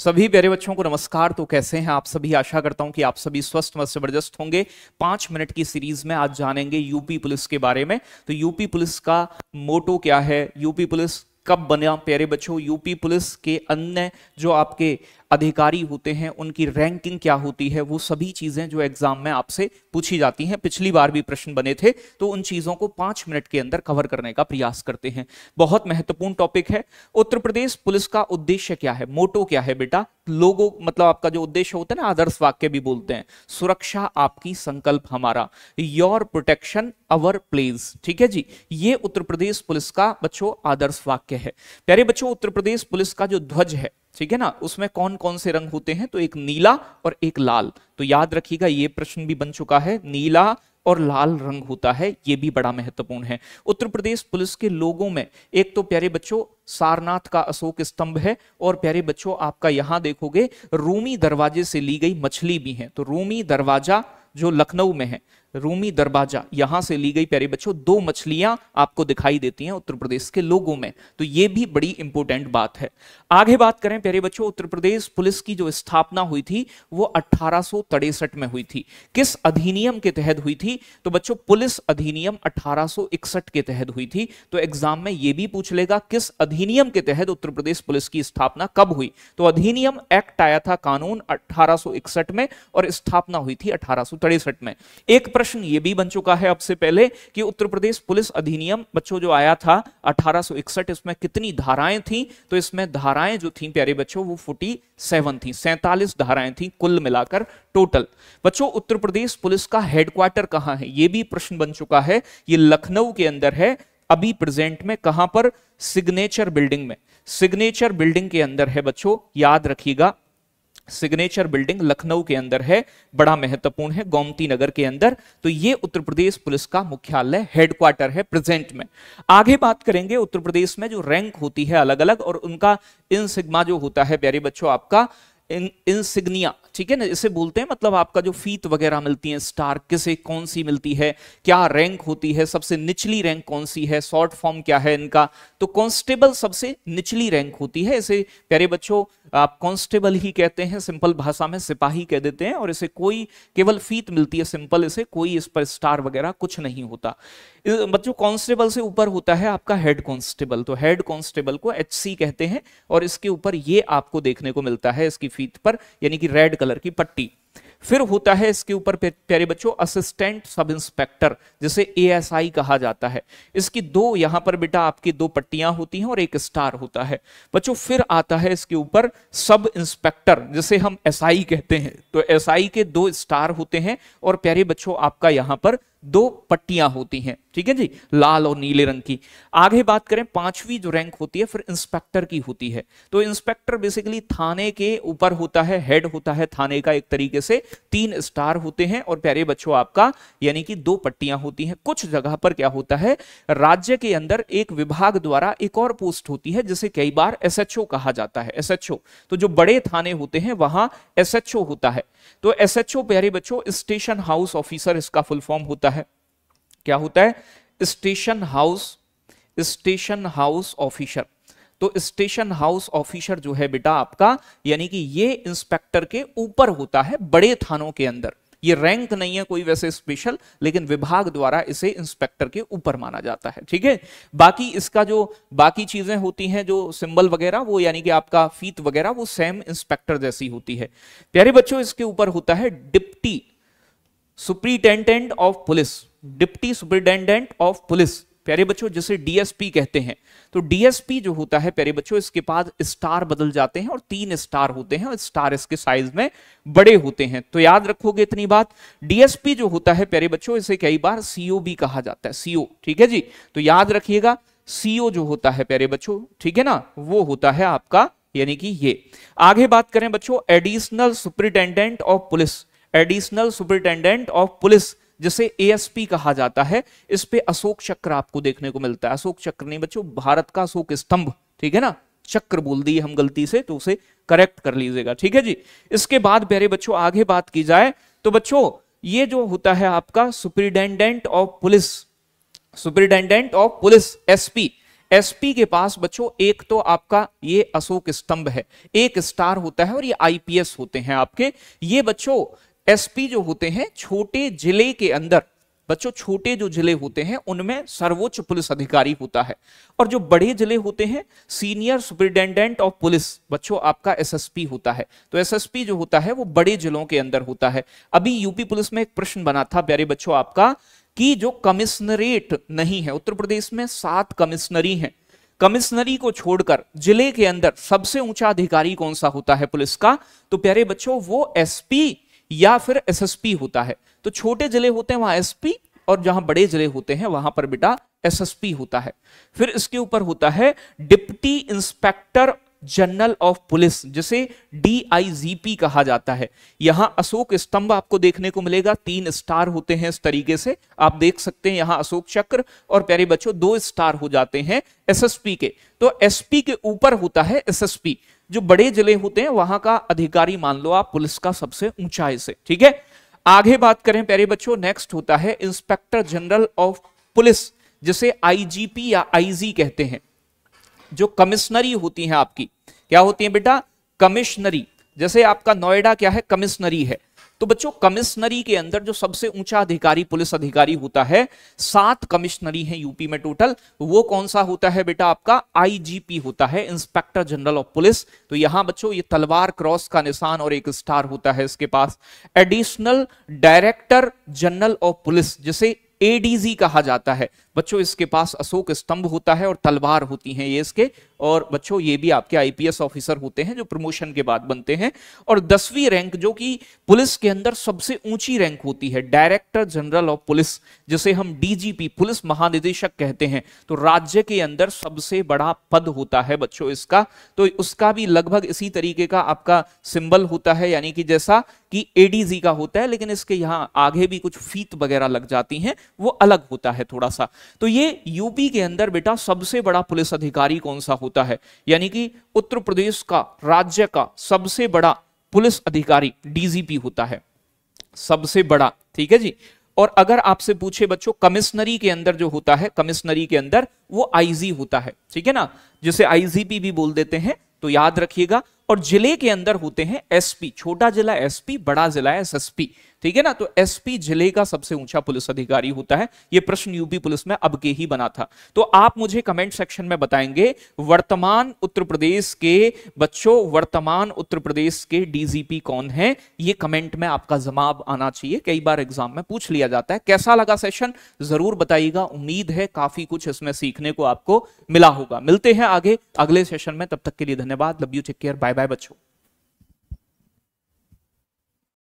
सभी प्यारे बच्चों को नमस्कार तो कैसे हैं आप सभी आशा करता हूं कि आप सभी स्वस्थ व जबरदस्त होंगे पांच मिनट की सीरीज में आज जानेंगे यूपी पुलिस के बारे में तो यूपी पुलिस का मोटो क्या है यूपी पुलिस कब बना प्यारे बच्चों यूपी पुलिस के अन्य जो आपके अधिकारी होते हैं उनकी रैंकिंग क्या होती है वो सभी चीजें जो एग्जाम में आपसे पूछी जाती हैं पिछली बार भी प्रश्न बने थे तो उन चीजों को पांच मिनट के अंदर कवर करने का प्रयास करते हैं बहुत महत्वपूर्ण टॉपिक है उत्तर प्रदेश पुलिस का उद्देश्य क्या है मोटो क्या है बेटा लोगों मतलब आपका जो उद्देश्य होता है ना आदर्श वाक्य भी बोलते हैं सुरक्षा आपकी संकल्प हमारा योर प्रोटेक्शन अवर प्लेस ठीक है जी ये उत्तर प्रदेश पुलिस का बच्चों आदर्श वाक्य है प्यारे बच्चों उत्तर प्रदेश पुलिस का जो ध्वज है ठीक है ना उसमें कौन कौन से रंग होते हैं तो एक नीला और एक लाल तो याद रखिएगा ये प्रश्न भी बन चुका है नीला और लाल रंग होता है ये भी बड़ा महत्वपूर्ण है उत्तर प्रदेश पुलिस के लोगों में एक तो प्यारे बच्चों सारनाथ का अशोक स्तंभ है और प्यारे बच्चों आपका यहां देखोगे रूमी दरवाजे से ली गई मछली भी है तो रूमी दरवाजा जो लखनऊ में है रूमी दरवाजा यहां से ली गई प्यारे बच्चों दो मछलियां आपको दिखाई देती हैं उत्तर प्रदेश के लोगों में तो ये भी बड़ी इंपॉर्टेंट बात है आगे बात करें प्यारे बच्चों उत्तर प्रदेश पुलिस की जो स्थापना हुई थी वो अठारह में हुई थी किस अधिनियम के तहत हुई थी तो बच्चों पुलिस अधिनियम अठारह के तहत हुई थी तो एग्जाम में यह भी पूछ लेगा किस अधिनियम के तहत उत्तर प्रदेश पुलिस की स्थापना कब हुई तो अधिनियम एक्ट आया था कानून अठारह में और स्थापना हुई थी अठारह में एक प्रश्न ये भी बन चुका है अब से पहले कि उत्तर प्रदेश पुलिस अधिनियम बच्चों जो आया था 1861 इसमें कितनी धाराएं थी तो इसमें धाराएं जो थी प्यारे बच्चों वो फोर्टी सेवन थी सैतालीस धाराएं थी कुल मिलाकर टोटल बच्चों उत्तर प्रदेश पुलिस का हेडक्वार्टर कहाँ है ये भी प्रश्न बन चुका है ये लखनऊ के अंदर है अभी प्रेजेंट में कहां पर सिग्नेचर बिल्डिंग में सिग्नेचर बिल्डिंग के अंदर है बच्चों याद रखिएगा सिग्नेचर बिल्डिंग लखनऊ के अंदर है बड़ा महत्वपूर्ण है गोमती नगर के अंदर तो ये उत्तर प्रदेश पुलिस का मुख्यालय हेडक्वार्टर है प्रेजेंट में आगे बात करेंगे उत्तर प्रदेश में जो रैंक होती है अलग अलग और उनका इन सिग्मा जो होता है प्यारे बच्चों आपका इंसिग्निया ठीक है ना इसे बोलते हैं मतलब आपका जो फीत वगैरह मिलती है स्टार किसे कौन सी मिलती है क्या रैंक होती है सबसे निचली रैंक कौन सी है शॉर्ट फॉर्म क्या है इनका तो कांस्टेबल सबसे निचली रैंक होती है इसे प्यारे बच्चों आप कांस्टेबल ही कहते हैं सिंपल भाषा में सिपाही कह देते हैं और इसे कोई केवल फीत मिलती है सिंपल इसे कोई इस पर स्टार वगैरह कुछ नहीं होता बच्चों कांस्टेबल से ऊपर होता है आपका हेड कांस्टेबल तो हेड कांस्टेबल को एच कहते हैं और इसके ऊपर ये आपको देखने को मिलता है इसकी फीत पर यानी कि रेड कलर की पट्टी फिर होता है इसके ऊपर प्यारे बच्चों असिस्टेंट सब इंस्पेक्टर जिसे एएसआई कहा जाता है इसकी दो यहाँ पर बेटा आपकी दो पट्टियां होती हैं और एक स्टार होता है बच्चों फिर आता है इसके ऊपर सब इंस्पेक्टर जिसे हम एसआई कहते हैं तो एसआई के दो स्टार होते हैं और प्यारे बच्चों आपका यहाँ पर दो पट्टियां होती हैं ठीक है जी लाल और नीले रंग की आगे बात करें पांचवी जो रैंक होती है फिर इंस्पेक्टर की होती है तो इंस्पेक्टर बेसिकली थाने के ऊपर होता है हेड होता है थाने का एक तरीके से तीन स्टार होते हैं और प्यारे बच्चों आपका यानी कि दो पट्टियां होती हैं कुछ जगह पर क्या होता है राज्य के अंदर एक विभाग द्वारा एक और पोस्ट होती है जिसे कई बार एस कहा जाता है एस तो जो बड़े थाने होते हैं वहां एस होता है तो एस प्यारे बच्चों स्टेशन हाउस ऑफिसर इसका फुल फॉर्म होता क्या होता है station house station house officer तो स्टेशन हाउस ऑफिसर जो है बेटा आपका यानी कि ये इंस्पेक्टर के ऊपर होता है बड़े थानों के अंदर ये रैंक नहीं है कोई वैसे स्पेशल लेकिन विभाग द्वारा इसे इंस्पेक्टर के ऊपर माना जाता है ठीक है बाकी इसका जो बाकी चीजें होती हैं जो सिंबल वगैरह वो यानी कि आपका फीत वगैरह वो सेम इंस्पेक्टर जैसी होती है प्यारे बच्चों इसके ऊपर होता है deputy superintendent of police deputy superintendent of police प्यारे बच्चों जिसे डीएसपी कहते हैं तो डीएसपी जो होता है प्यारे बच्चों इसके बाद स्टार बदल जाते हैं और तीन स्टार होते हैं और स्टार इसके साइज में बड़े होते हैं तो याद रखोगे इतनी बात डीएसपी जो होता है प्यारे बच्चों इसे कई बार सीओ भी कहा जाता है सीओ ठीक है जी तो याद रखिएगा सीओ जो होता है प्यारे बच्चों ठीक है ना वो होता है आपका यानी कि ये आगे बात करें बच्चों additional superintendent of police additional superintendent of police जिसे एएसपी कहा जाता है इस पे अशोक चक्र आपको देखने को मिलता है अशोक चक्र नहीं बच्चों भारत का अशोक स्तंभ ठीक है ना चक्र बोल दिए हम गलती से तो उसे करेक्ट कर लीजिएगा ठीक है जी इसके बाद बेरे बच्चों आगे बात की जाए तो बच्चों ये जो होता है आपका superintendent of police superintendent of police SP SP के पास बच्चों एक तो आपका ये अशोक स्तंभ है एक स्टार होता है और ये आईपीएस होते हैं आपके ये बच्चों एसपी जो होते हैं छोटे जिले के अंदर बच्चों छोटे जो जिले होते हैं उनमें सर्वोच्च पुलिस अधिकारी होता है और जो बड़े जिले होते हैं सीनियर सुपरिटेंडेंट ऑफ पुलिस बच्चों आपका एसएसपी होता है तो एसएसपी जो होता है वो बड़े जिलों के अंदर होता है अभी यूपी पुलिस में एक प्रश्न बना था प्यारे बच्चों आपका कि जो कमिश्नरेट नहीं है उत्तर प्रदेश में सात कमिश्नरी है कमिश्नरी को छोड़कर जिले के अंदर सबसे ऊंचा अधिकारी कौन सा होता है पुलिस का तो प्यारे बच्चों वो एसपी या फिर एसएसपी होता है तो छोटे जिले होते हैं वहां एसपी और जहां बड़े जिले होते हैं वहां पर बेटा एसएसपी होता है फिर इसके ऊपर होता है deputy inspector general of police जिसे डीआईजीपी कहा जाता है यहां अशोक स्तंभ आपको देखने को मिलेगा तीन स्टार होते हैं इस तरीके से आप देख सकते हैं यहां अशोक चक्र और प्यारे बच्चों दो स्टार हो जाते हैं एसएसपी के तो एसपी के ऊपर होता है एसएसपी जो बड़े जिले होते हैं वहां का अधिकारी मान लो आप पुलिस का सबसे ऊंचाई से ठीक है आगे बात करें प्यारे बच्चों नेक्स्ट होता है इंस्पेक्टर जनरल ऑफ पुलिस जिसे आईजीपी या आईजी कहते हैं जो कमिश्नरी होती है आपकी क्या होती है बेटा कमिश्नरी जैसे आपका नोएडा क्या है कमिश्नरी है तो बच्चों कमिश्नरी के अंदर जो सबसे ऊंचा अधिकारी पुलिस अधिकारी होता है सात कमिश्नरी हैं यूपी में टोटल वो कौन सा होता है बेटा आपका आईजीपी होता है इंस्पेक्टर जनरल ऑफ पुलिस तो यहां बच्चों ये तलवार क्रॉस का निशान और एक स्टार होता है इसके पास additional director general of police जिसे एडीजी कहा जाता है बच्चों इसके पास अशोक स्तंभ होता है और तलवार होती है ये इसके और बच्चों ये भी आपके आईपीएस ऑफिसर होते हैं जो प्रमोशन के बाद बनते हैं और दसवीं रैंक जो कि पुलिस के अंदर सबसे ऊंची रैंक होती है डायरेक्टर जनरल ऑफ पुलिस जिसे हम डीजीपी पुलिस महानिदेशक कहते हैं तो राज्य के अंदर सबसे बड़ा पद होता है बच्चों इसका तो उसका भी लगभग इसी तरीके का आपका सिंबल होता है यानी कि जैसा कि एडीजी का होता है लेकिन इसके यहाँ आगे भी कुछ फीत वगैरह लग जाती है वो अलग होता है थोड़ा सा तो ये यूपी के अंदर बेटा सबसे बड़ा पुलिस अधिकारी कौन सा होता होता है यानी कि उत्तर प्रदेश का राज्य का सबसे बड़ा पुलिस अधिकारी डीजीपी होता है सबसे बड़ा ठीक है जी और अगर आपसे पूछे बच्चों कमिश्नरी के अंदर जो होता है कमिश्नरी के अंदर वो आईजी होता है ठीक है ना जिसे आईजीपी भी बोल देते हैं तो याद रखिएगा और जिले के अंदर होते हैं एसपी छोटा जिला एसपी बड़ा जिला एसएसपी ठीक है ना तो एसपी जिले का सबसे ऊंचा पुलिस अधिकारी होता है ये प्रश्न यूपी पुलिस में अब के ही बना था तो आप मुझे कमेंट सेक्शन में बताएंगे वर्तमान उत्तर प्रदेश के बच्चों वर्तमान उत्तर प्रदेश के डीजीपी कौन है ये कमेंट में आपका जवाब आना चाहिए कई बार एग्जाम में पूछ लिया जाता है कैसा लगा सेशन जरूर बताइएगा उम्मीद है काफी कुछ इसमें सीखने को आपको मिला होगा मिलते हैं आगे अगले सेशन में तब तक के लिए धन्यवाद love you take care bye bye बच्चों